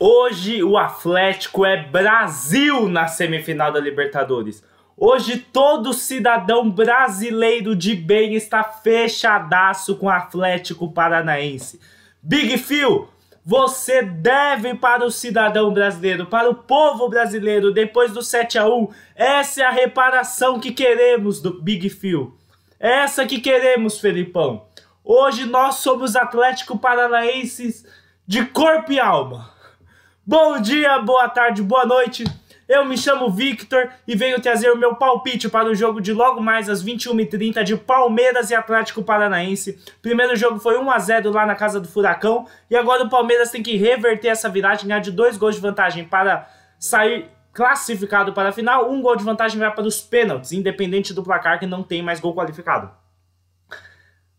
Hoje o Atlético é Brasil na semifinal da Libertadores. Hoje todo cidadão brasileiro de bem está fechadaço com o Atlético Paranaense. Big Phil, você deve para o cidadão brasileiro, para o povo brasileiro, depois do 7 a 1 essa é a reparação que queremos do Big Phil. Essa que queremos, Felipão. Hoje nós somos Atlético Paranaenses de corpo e alma. Bom dia, boa tarde, boa noite. Eu me chamo Victor e venho trazer o meu palpite para o jogo de logo mais às 21h30 de Palmeiras e Atlético Paranaense. Primeiro jogo foi 1 a 0 lá na casa do Furacão e agora o Palmeiras tem que reverter essa viragem, ganhar de dois gols de vantagem para sair classificado para a final. Um gol de vantagem vai para os pênaltis, independente do placar que não tem mais gol qualificado.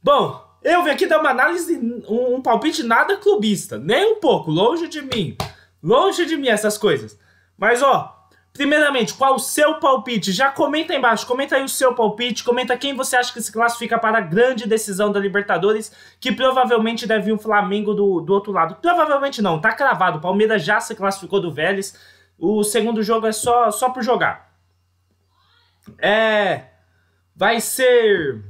Bom, eu vim aqui dar uma análise, um, um palpite nada clubista, nem um pouco, longe de mim. Longe de mim essas coisas. Mas, ó, primeiramente, qual o seu palpite? Já comenta aí embaixo, comenta aí o seu palpite, comenta quem você acha que se classifica para a grande decisão da Libertadores, que provavelmente deve vir o Flamengo do, do outro lado. Provavelmente não, tá cravado. O Palmeiras já se classificou do Vélez. O segundo jogo é só, só por jogar. É. Vai ser.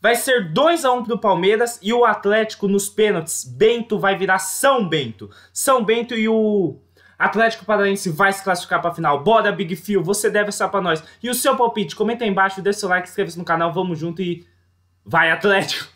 Vai ser 2 a 1 pro Palmeiras e o Atlético nos pênaltis. Bento vai virar São Bento. São Bento e o Atlético Paranaense vai se classificar para a final. Bora, Big Phil, você deve essa para nós. E o seu palpite, comenta aí embaixo, deixa seu like, inscreva-se no canal, vamos junto e vai Atlético.